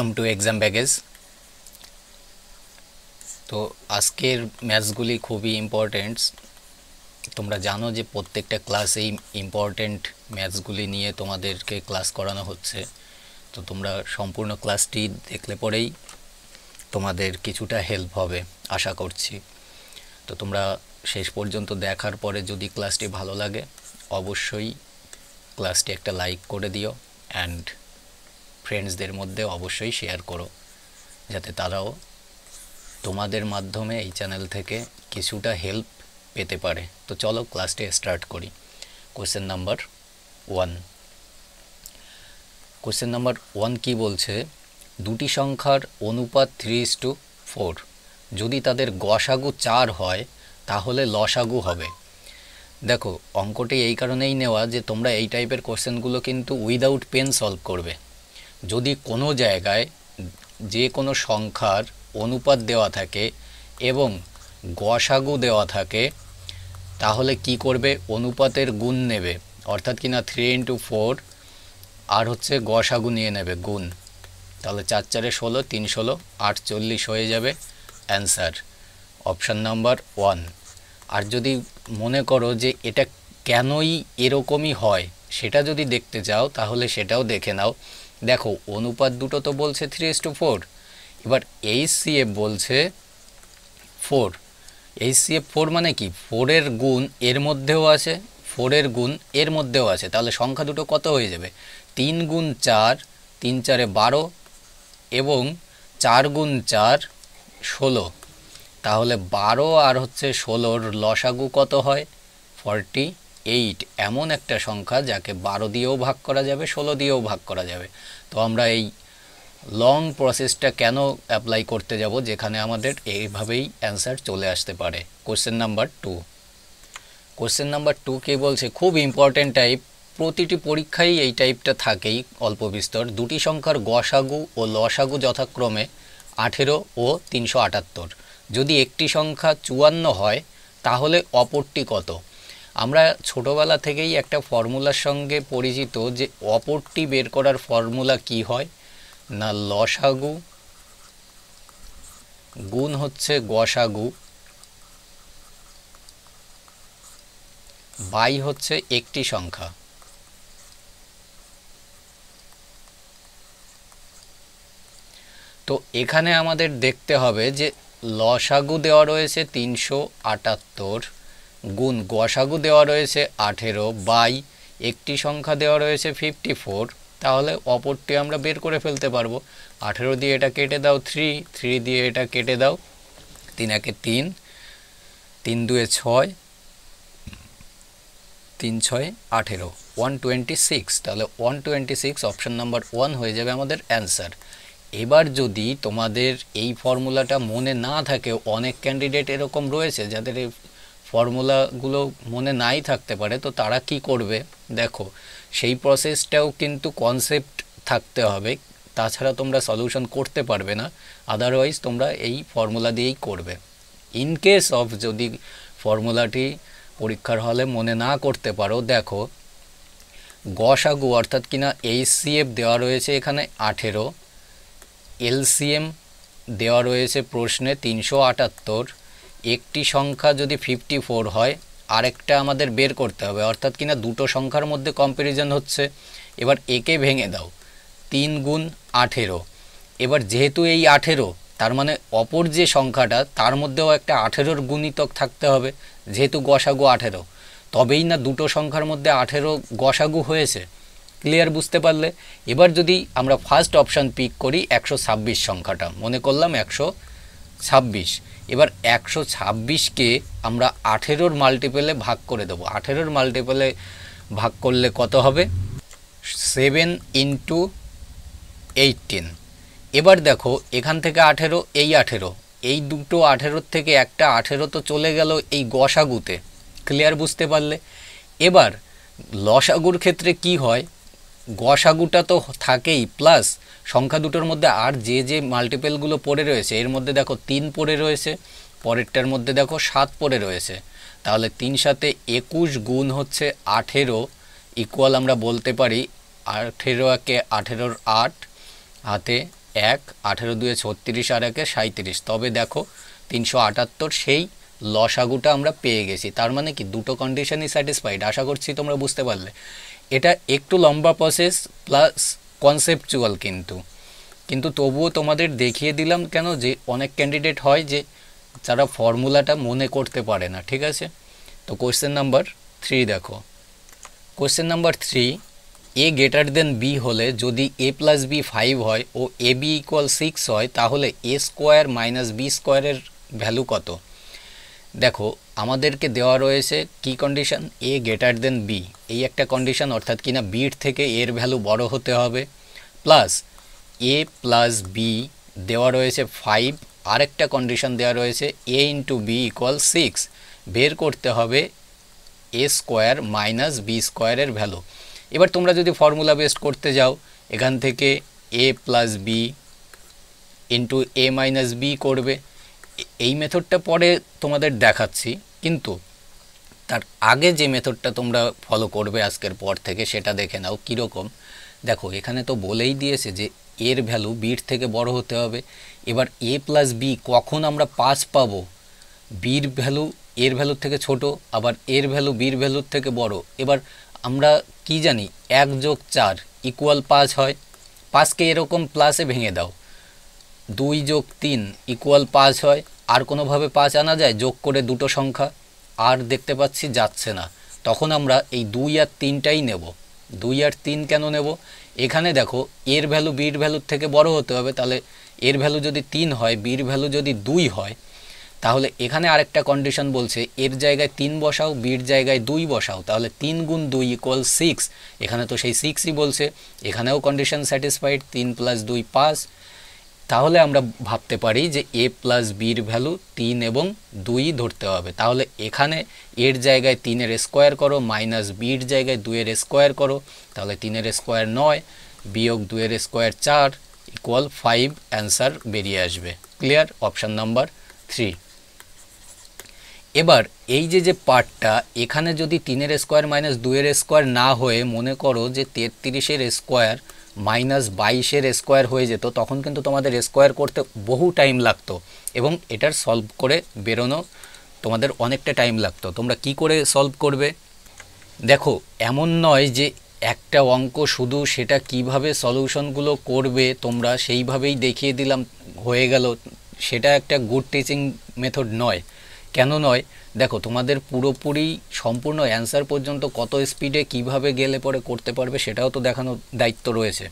Welcome to exam baggage তো আজকের ম্যাথসগুলি খুবই ইম্পর্টেন্টস তোমরা জানো যে প্রত্যেকটা ক্লাসেই ইম্পর্টেন্ট ম্যাথসগুলি নিয়ে তোমাদেরকে ক্লাস করানো হচ্ছে তো তোমরা সম্পূর্ণ ক্লাসটি দেখলে পরেই তোমাদের কিছুটা হেল্প হবে আশা করছি তো তোমরা শেষ পর্যন্ত দেখার পরে যদি ক্লাসটি ভালো লাগে অবশ্যই ক্লাসটি একটা লাইক করে দিও অ্যান্ড ফ্রেন্ডসদের মধ্যে অবশ্যই শেয়ার করো যাতে তারাও তোমাদের মাধ্যমে এই চ্যানেল থেকে কিছুটা হেল্প পেতে পারে তো চলো ক্লাসটি স্টার্ট করি question number one question number one কী বলছে দুটি সংখ্যার অনুপাত থ্রি ইস টু ফোর যদি তাদের গসাগু চার হয় তাহলে লসাগু হবে দেখো অঙ্কটি এই কারণেই নেওয়া যে তোমরা এই টাইপের কোশ্চেনগুলো কিন্তু উইদাউট পেন সলভ করবে যদি কোনো জায়গায় যে কোনো সংখ্যার অনুপাত দেওয়া থাকে এবং গসাগু দেওয়া থাকে তাহলে কি করবে অনুপাতের গুণ নেবে অর্থাৎ কিনা থ্রি ইন্টু ফোর আর হচ্ছে গসাগু নিয়ে নেবে গুণ তাহলে চার চারে ষোলো তিন ষোলো আটচল্লিশ হয়ে যাবে অ্যান্সার অপশান নাম্বার ওয়ান আর যদি মনে করো যে এটা কেনই এরকমই হয় সেটা যদি দেখতে চাও তাহলে সেটাও দেখে নাও দেখো অনুপাত দুটো তো বলছে থ্রি এস টু ফোর এবার এইচ সি এফ বলছে four H C F four মানে কি ফোরের গুণ এর মধ্যেও আছে ফোরের গুণ এর মধ্যেও আছে তাহলে সংখ্যা দুটো কত হয়ে যাবে তিন গুণ চার তিন চারে বারো এবং চার গুণ চার ষোলো তাহলে বারো আর হচ্ছে ষোলোর লসাগু কত হয় ফর্টি এইট এমন একটা সংখ্যা যাকে বারো দিয়েও ভাগ করা যাবে ষোলো দিয়েও ভাগ করা যাবে তো আমরা এই লং প্রসেসটা কেন অ্যাপ্লাই করতে যাব যেখানে আমাদের এইভাবেই অ্যান্সার চলে আসতে পারে question number two question number two কে বলছে খুব ইম্পর্ট্যান্ট টাইপ প্রতিটি পরীক্ষায় এই টাইপটা থাকেই অল্প বিস্তর দুটি সংখ্যার গসাগু ও লসাগু যথাক্রমে আঠেরো ও তিনশো যদি একটি সংখ্যা চুয়ান্ন হয় তাহলে অপরটি কত আমরা ছোটবেলা থেকেই একটা ফর্মুলার সঙ্গে পরিচিত যে অপরটি বের করার ফর্মুলা কি হয় না লসাগু গুণ হচ্ছে গসাগু বাই হচ্ছে একটি সংখ্যা তো এখানে আমাদের দেখতে হবে যে লসাগু দেওয়া রয়েছে তিনশো আটাত্তর গুণ গসাগু দেওয়া রয়েছে আঠেরো বাই একটি সংখ্যা দেওয়া রয়েছে ফিফটি ফোর তাহলে অপরটি আমরা বের করে ফেলতে পারবো আঠেরো দিয়ে এটা কেটে দাও থ্রি থ্রি দিয়ে এটা কেটে দাও তিন একে তিন তিন দুয়ে ছয় তিন ছয় আঠেরো ওয়ান টোয়েন্টি সিক্স তাহলে one twenty six option number one হয়ে যাবে আমাদের অ্যান্সার এবার যদি তোমাদের এই ফর্মুলাটা মনে না থাকে অনেক ক্যান্ডিডেট এরকম রয়েছে যাদের এই ফর্মুলাগুলো মনে নাই থাকতে পারে তো তারা কি করবে দেখো সেই প্রসেসটাও কিন্তু কনসেপ্ট থাকতে হবে তাছাড়া তোমরা সলিউশন করতে পারবে না আদারওয়াইজ তোমরা এই ফর্মুলা দিয়েই করবে ইন কেস অফ যদি ফর্মুলাটি পরীক্ষার হলে মনে না করতে পারো দেখো গসাগু অর্থাৎ কিনা এইচসিএফ দেওয়া রয়েছে এখানে আঠেরো এলসিএম দেওয়া রয়েছে প্রশ্নে তিনশো আটাত্তর একটি সংখ্যা যদি ফিফটি ফোর হয় আরেকটা আমাদের বের করতে হবে অর্থাৎ কিনা দুটো সংখ্যার মধ্যে কম্প্যারিজন হচ্ছে এবার একে ভেঙে দাও তিন গুণ আঠেরো এবার যেহেতু এই আঠেরো তার মানে অপর যে সংখ্যাটা তার মধ্যেও একটা আঠেরোর গুণিতক থাকতে হবে যেহেতু গসাগু আঠেরো তবেই না দুটো সংখ্যার মধ্যে আঠেরো গসাগু হয়েছে ক্লিয়ার বুঝতে পারলে এবার যদি আমরা ফার্স্ট অপশান পিক করি একশো সংখ্যাটা মনে করলাম একশো ছাব্বিশ এবার একশো ছাব্বিশকে আমরা আঠেরোর মাল্টিপেলে ভাগ করে দেবো আঠেরোর মাল্টিপেলে ভাগ করলে কত হবে সেভেন ইন্টু এইটিন এবার দেখো এখান থেকে আঠেরো এই আঠেরো এই দুটো আঠেরোর থেকে একটা আঠেরো তো চলে গেল এই গসাগুতে ক্লিয়ার বুঝতে পারলে এবার লসাগুর ক্ষেত্রে কি হয় গসাগুটা তো থাকেই প্লাস সংখ্যা দুটোর মধ্যে আর যে যে মাল্টিপেলগুলো পড়ে রয়েছে এর মধ্যে দেখো তিন পড়ে রয়েছে পরেরটার মধ্যে দেখো সাত পড়ে রয়েছে তাহলে তিন সাথে একুশ গুণ হচ্ছে আঠেরো ইকুয়াল আমরা বলতে পারি আঠেরো একে আঠেরোর আট হাতে এক আঠেরো দুয়ে ছত্রিশ আর একে সাঁত্রিশ তবে দেখো তিনশো আটাত্তর সেই লসাগুটা আমরা পেয়ে গেছি তার মানে কি দুটো কন্ডিশনই স্যাটিসফাইড আশা করছি তোমরা বুঝতে পারলে এটা একটু লম্বা প্রসেস প্লাস কনসেপচুয়াল কিন্তু কিন্তু তবুও তোমাদের দেখিয়ে দিলাম কেন যে অনেক ক্যান্ডিডেট হয় যে যারা ফর্মুলাটা মনে করতে পারে না ঠিক আছে তো কোশ্চেন নাম্বার থ্রি দেখো question number three A greater than B হলে যদি এ প্লাস বি ফাইভ হয় ও এ বি ইকুয়াল সিক্স হয় তাহলে এ স্কোয়ার মাইনাস বি স্কোয়ারের ভ্যালু কত দেখো আমাদেরকে দেওয়া রয়েছে কি condition A greater than B এই একটা কন্ডিশন অর্থাৎ কিনা বির থেকে এর ভ্যালু বড় হতে হবে প্লাস এ প্লাস বি দেওয়া রয়েছে ফাইভ আরেকটা কন্ডিশন দেওয়া রয়েছে A into B equal six বের করতে হবে এ স্কোয়ার মাইনাস বি স্কোয়ারের ভ্যালু এবার তোমরা যদি ফর্মুলা বেস্ট করতে যাও এখান থেকে A plus B into A minus B করবে এই মেথডটা পরে তোমাদের দেখাচ্ছি কিন্তু তার আগে যে মেথডটা তোমরা ফলো করবে আজকের পর থেকে সেটা দেখে নাও কীরকম দেখো এখানে তো বলেই দিয়েছে যে এর ভ্যালু বির থেকে বড় হতে হবে এবার এ প্লাস বি কখন আমরা পাস পাব বির ভ্যালু এর ভ্যালুর থেকে ছোট আবার এর ভ্যালু বির ভ্যালুর থেকে বড় এবার আমরা কি জানি এক যোগ চার ইকুয়াল পাঁচ হয় পাঁচকে এরকম প্লাসে ভেঙে দাও দুই যোগ তিন ইকুয়াল পাঁচ হয় আর কোনোভাবে পাঁচ আনা যায় যোগ করে দুটো সংখ্যা আর দেখতে পাচ্ছি যাচ্ছে না তখন আমরা এই দুই আর তিনটাই নেব দুই আর তিন কেন নেব এখানে দেখো এর ভ্যালু বির ভ্যালুর থেকে বড় হতে হবে তাহলে এর ভ্যালু যদি তিন হয় বির ভ্যালু যদি দুই হয় তাহলে এখানে আরেকটা কন্ডিশন বলছে এর জায়গায় তিন বসাও বির জায়গায় দুই বসাও তাহলে তিন গুণ দুই ইকুয়াল সিক্স এখানে তো সেই সিক্সই বলছে এখানেও কন্ডিশন স্যাটিসফাইড তিন প্লাস দুই পাঁচ তাহলে আমরা ভাবতে পারি যে এ প্লাস বির ভ্যালু তিন এবং দুই ধরতে হবে তাহলে এখানে এর জায়গায় তিনের স্কোয়ার করো মাইনাস বির জায়গায় দুইয়ের স্কোয়ার করো তাহলে তিনের স্কোয়ার নয় বিয়োগ দুয়ের স্কোয়ার চার ইকুয়াল ফাইভ অ্যান্সার বেরিয়ে আসবে ক্লিয়ার অপশান নাম্বার থ্রি এবার এই যে যে পার্টটা এখানে যদি তিনের স্কোয়ার মাইনাস দুইয়ের স্কোয়ার না হয়ে মনে করো যে তেত্রিশের স্কোয়ার মাইনাস বাইশের স্কোয়ার হয়ে যেত তখন কিন্তু তোমাদের স্কোয়ার করতে বহু টাইম লাগতো এবং এটার সলভ করে বেরোনো তোমাদের অনেকটা টাইম লাগতো তোমরা কি করে সলভ করবে দেখো এমন নয় যে একটা অঙ্ক শুধু সেটা কিভাবে সলিউশনগুলো করবে তোমরা সেইভাবেই দেখিয়ে দিলাম হয়ে গেল সেটা একটা গুড টিচিং মেথড নয় কেন নয় দেখো তোমাদের পুরোপুরি সম্পূর্ণ অ্যান্সার পর্যন্ত কত স্পিডে কিভাবে গেলে পরে করতে পারবে সেটাও তো দেখানোর দায়িত্ব রয়েছে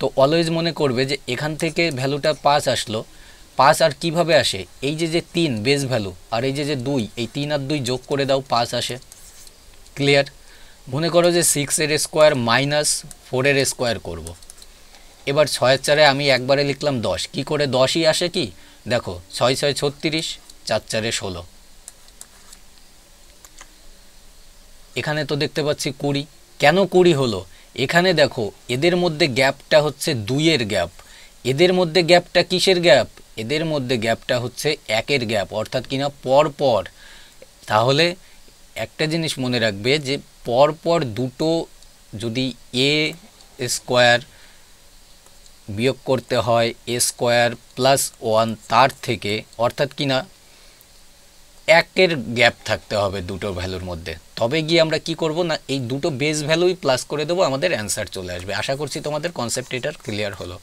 তো অলওয়েজ মনে করবে যে এখান থেকে ভ্যালুটা পাঁচ আসলো পাঁচ আর কিভাবে আসে এই যে যে তিন বেস ভ্যালু আর এই যে যে দুই এই তিন আর দুই যোগ করে দাও পাঁচ আসে ক্লিয়ার মনে করো যে সিক্সের স্কোয়ার মাইনাস ফোরের স্কোয়ার করব। এবার ছয়ের চারে আমি একবারে লিখলাম দশ কি করে দশই আসে কি দেখো ছয় ছয় ছত্রিশ চার চারে ষোলো এখানে তো দেখতে পাচ্ছি কুড়ি কেন কুড়ি হলো এখানে দেখো এদের মধ্যে গ্যাপটা হচ্ছে দুইয়ের গ্যাপ এদের মধ্যে গ্যাপটা কিসের গ্যাপ এদের মধ্যে গ্যাপটা হচ্ছে একের গ্যাপ অর্থাৎ কিনা পরপর তাহলে একটা জিনিস মনে রাখবে যে পরপর দুটো যদি এ স্কোয়ার বিয়োগ করতে হয় এ স্কোয়ার প্লাস ওয়ান তার থেকে অর্থাৎ কিনা একের গ্যাপ থাকতে হবে দুটো ভ্যালুর মধ্যে তবে গিয়ে আমরা কি করব না এই দুটো বেস ভ্যালুই প্লাস করে দেবো আমাদের অ্যান্সার চলে আসবে আশা করছি তোমাদের কনসেপ্ট এটার ক্লিয়ার হলো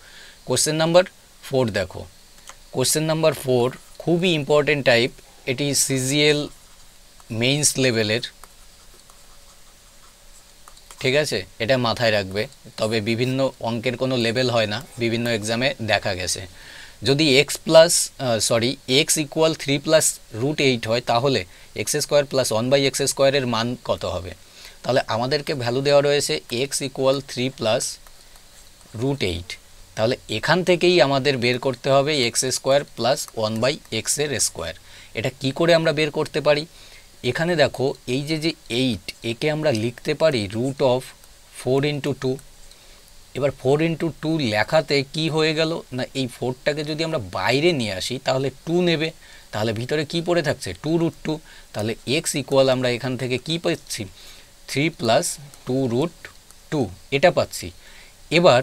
কোশ্চেন নাম্বার ফোর দেখো কোশ্চেন নাম্বার ফোর খুবই ইম্পর্টেন্ট টাইপ এটি সিজিএল মেইনস লেভেলের ঠিক আছে এটা মাথায় রাখবে তবে বিভিন্ন অঙ্কের কোনো লেভেল হয় না বিভিন্ন এক্সামে দেখা গেছে যদি X plus sorry X equal three plus root eight হয় তাহলে X square plus one by X স্কোয়ারের মান কত হবে তাহলে আমাদেরকে ভ্যালু দেওয়া রয়েছে X equal three plus root eight তাহলে এখান থেকেই আমাদের বের করতে হবে X square plus one by এক্সের স্কোয়ার এটা কি করে আমরা বের করতে পারি এখানে দেখো এই যে যে এইট একে আমরা লিখতে পারি root of four into two এবার ফোর ইন্টু টু লেখাতে কি হয়ে গেল না এই ফোরটাকে যদি আমরা বাইরে নিয়ে আসি তাহলে টু নেবে তাহলে ভিতরে কি পড়ে থাকছে টু রুট টু তাহলে এক্স ইকুয়াল আমরা এখান থেকে কি পাচ্ছি three plus two root two এটা পাচ্ছি এবার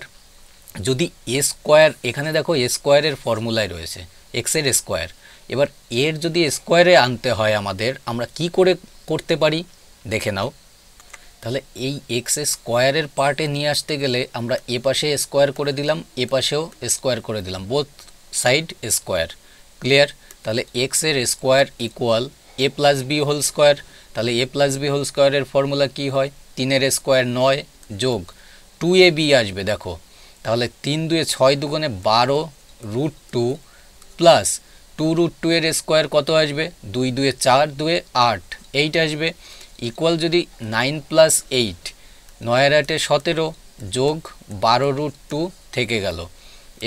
যদি এ স্কোয়ার এখানে দেখো এ স্কোয়ারের ফর্মুলায় রয়েছে এক্সের স্কোয়ার এবার এর যদি স্কোয়ারে আনতে হয় আমাদের আমরা কি করে করতে পারি দেখে নাও তাহলে এই এক্স স্কোয়ারের পার্টে নিয়ে আসতে গেলে আমরা এ পাশে স্কোয়ার করে দিলাম এ পাশেও স্কোয়ার করে দিলাম বোথ সাইড স্কোয়ার ক্লিয়ার তাহলে এক্সের square equal A plus B whole square তাহলে এ প্লাস বি হোল স্কোয়ারের ফর্মুলা কি হয় তিনের স্কোয়ার নয় যোগ টু এ বি আসবে দেখো তাহলে তিন দুয়ে ছয় দুগুণে বারো root two plus two root two এর স্কোয়ার কত আসবে দুই দুয়ে চার দুয়ে আট এইট আসবে ইকুয়াল যদি নাইন প্লাস এইট নয়ের আটে সতেরো যোগ বারো রুট টু থেকে গেল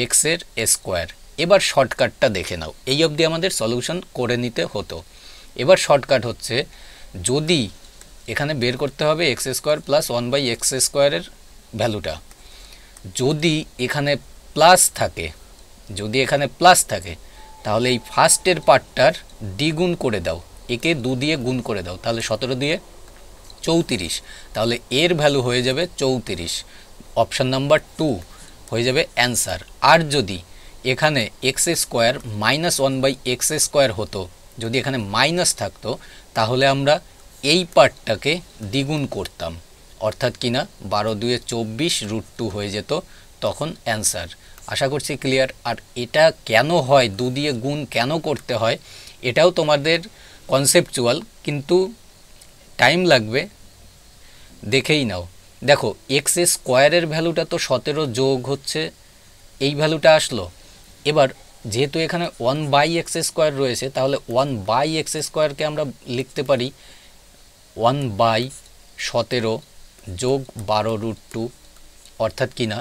এক্সের স্কোয়ার এবার শর্টকাটটা দেখে নাও এই অবধি আমাদের সলিউশন করে নিতে হতো এবার শর্টকাট হচ্ছে যদি এখানে বের করতে হবে X square plus one by X স্কোয়ারের ভ্যালুটা যদি এখানে প্লাস থাকে যদি এখানে প্লাস থাকে তাহলে এই ফার্স্টের পার্টটার দ্বিগুণ করে দাও একে দু দিয়ে গুণ করে দাও তাহলে সতেরো দিয়ে চৌত্রিশ তাহলে এর ভ্যালু হয়ে যাবে চৌত্রিশ অপশান নাম্বার টু হয়ে যাবে অ্যান্সার আর যদি এখানে X square minus one by X square হতো যদি এখানে মাইনাস থাকতো তাহলে আমরা এই পার্টটাকে দ্বিগুণ করতাম অর্থাৎ কিনা বারো দুয়ে চব্বিশ রুট টু হয়ে যেত তখন অ্যান্সার আশা করছি ক্লিয়ার আর এটা কেন হয় দু দিয়ে গুণ কেন করতে হয় এটাও তোমাদের কনসেপচুয়াল কিন্তু টাইম লাগবে দেখেই নাও দেখো এক্স স্কোয়ারের ভ্যালুটা তো সতেরো যোগ হচ্ছে এই ভ্যালুটা আসলো এবার যেহেতু এখানে ওয়ান বাই এক্স স্কোয়ার রয়েছে তাহলে ওয়ান বাই এক্স স্কোয়ারকে আমরা লিখতে পারি ওয়ান বাই সতেরো যোগ বারো রুট টু অর্থাৎ কিনা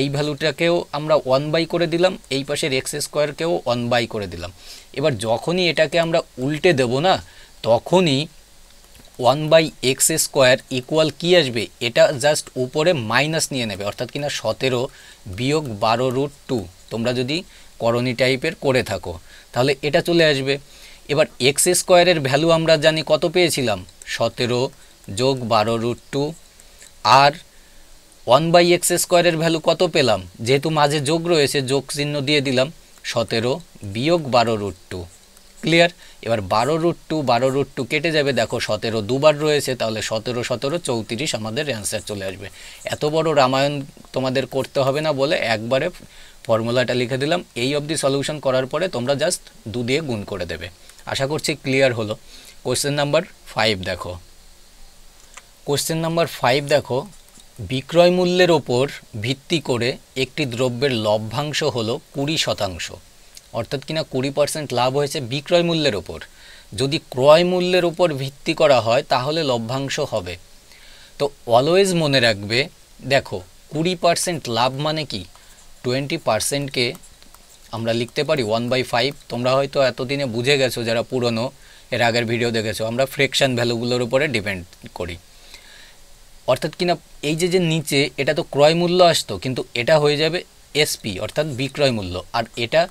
এই ভ্যালুটাকেও আমরা ওয়ান বাই করে দিলাম এই পাশের এক্স স্কোয়ারকেও ওয়ান বাই করে দিলাম এবার যখনই এটাকে আমরা উল্টে দেব না তখনই one by X square equal কী আসবে এটা জাস্ট উপরে মাইনাস নিয়ে নেবে অর্থাৎ কিনা সতেরো বিয়োগ বারো রুট টু তোমরা যদি করণী টাইপের করে থাকো তাহলে এটা চলে আসবে এবার এক্স স্কোয়ারের ভ্যালু আমরা জানি কত পেয়েছিলাম সতেরো যোগ বারো রুট টু আর ওয়ান বাই এক্স স্কোয়ারের ভ্যালু কত পেলাম যেহেতু মাঝে যোগ রয়েছে যোগ চিহ্ন দিয়ে দিলাম সতেরো বিয়োগ বারো রুট টু ক্লিয়ার এবার বারো রুট টু বারো রুট টু কেটে যাবে দেখো সতেরো দুবার রয়েছে তাহলে সতেরো সতেরো চৌত্রিশ আমাদের অ্যান্সার চলে আসবে এত বড় রামায়ণ তোমাদের করতে হবে না বলে একবারে ফর্মুলাটা লিখে দিলাম এই অবধি সলিউশন করার পরে তোমরা জাস্ট দু দিয়ে গুণ করে দেবে আশা করছি ক্লিয়ার হলো কোশ্চেন নাম্বার ফাইভ দেখো কোশ্চেন নাম্বার ফাইভ দেখো বিক্রয় মূল্যের ওপর ভিত্তি করে একটি দ্রব্যের লভ্যাংশ হলো কুড়ি শতাংশ অর্থাৎ কিনা কুড়ি পার্সেন্ট লাভ হয়েছে বিক্রয় মূল্যের ওপর যদি ক্রয় মূল্যের ওপর ভিত্তি করা হয় তাহলে লভ্যাংশ হবে তো অলওয়েজ মনে রাখবে দেখো কুড়ি পার্সেন্ট লাভ মানে কি টোয়েন্টি পার্সেন্টকে আমরা লিখতে পারি ওয়ান বাই ফাইভ তোমরা হয়তো এতদিনে বুঝে গেছো যারা পুরনো এর আগের ভিডিও দেখেছো আমরা ফ্রেকশান ভ্যালুগুলোর উপরে ডিপেন্ড করি অর্থাৎ কিনা এই যে যে নিচে এটা তো ক্রয় মূল্য আসতো কিন্তু এটা হয়ে যাবে এসপি অর্থাৎ বিক্রয় মূল্য আর এটা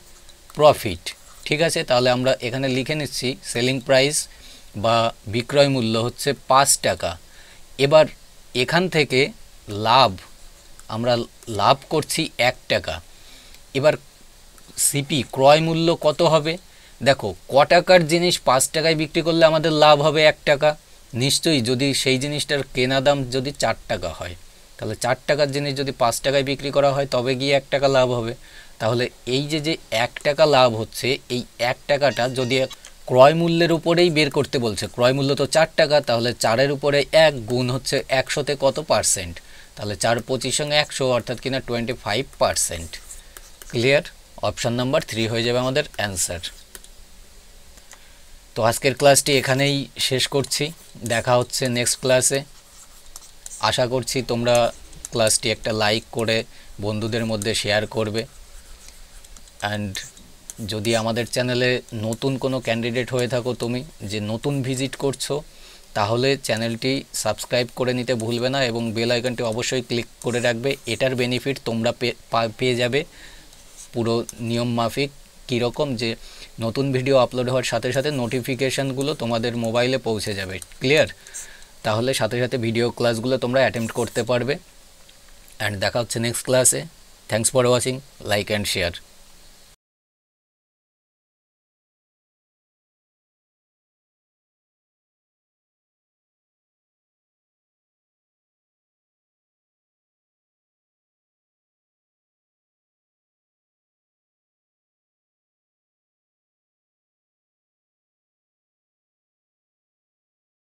প্রফিট ঠিক আছে তাহলে আমরা এখানে লিখে নিচ্ছি সেলিং প্রাইস বা বিক্রয় মূল্য হচ্ছে পাঁচ টাকা এবার এখান থেকে লাভ আমরা লাভ করছি এক টাকা এবার সিপি ক্রয় মূল্য কত হবে দেখো ক টাকার জিনিস পাঁচ টাকায় বিক্রি করলে আমাদের লাভ হবে এক টাকা নিশ্চয়ই যদি সেই জিনিসটার কেনা দাম যদি চার টাকা হয় তাহলে চার টাকার জিনিস যদি পাঁচ টাকায় বিক্রি করা হয় তবে গিয়ে এক টাকা লাভ হবে তাহলে এই যে যে এক টাকা লাভ হচ্ছে এই এক টাকাটা যদি ক্রয় মূল্যের উপরেই বের করতে বলছে ক্রয় মূল্য তো চার টাকা তাহলে চারের উপরে এক গুণ হচ্ছে একশোতে কত পার্সেন্ট তাহলে চার পঁচিশ সঙ্গে একশো অর্থাৎ কিনা twenty five percent clear option number three হয়ে যাবে আমাদের অ্যান্সার তো আজকের ক্লাসটি এখানেই শেষ করছি দেখা হচ্ছে নেক্সট ক্লাসে আশা করছি তোমরা ক্লাসটি একটা লাইক করে বন্ধুদের মধ্যে শেয়ার করবে অ্যান্ড যদি আমাদের চ্যানেলে নতুন কোনো ক্যান্ডিডেট হয়ে থাকো তুমি যে নতুন ভিজিট করছো তাহলে চ্যানেলটি সাবস্ক্রাইব করে নিতে ভুলবে না এবং বেল আইকনটি অবশ্যই ক্লিক করে রাখবে এটার বেনিফিট তোমরা পেয়ে যাবে পুরো নিয়ম মাফিক কীরকম যে নতুন ভিডিও আপলোড হওয়ার সাথে সাথে নোটিফিকেশানগুলো তোমাদের মোবাইলে পৌঁছে যাবে ক্লিয়ার তাহলে সাথে সাথে ভিডিও ক্লাসগুলো তোমরা অ্যাটেম্প্ট করতে পারবে অ্যান্ড দেখা হচ্ছে নেক্সট ক্লাসে thanks for watching like and share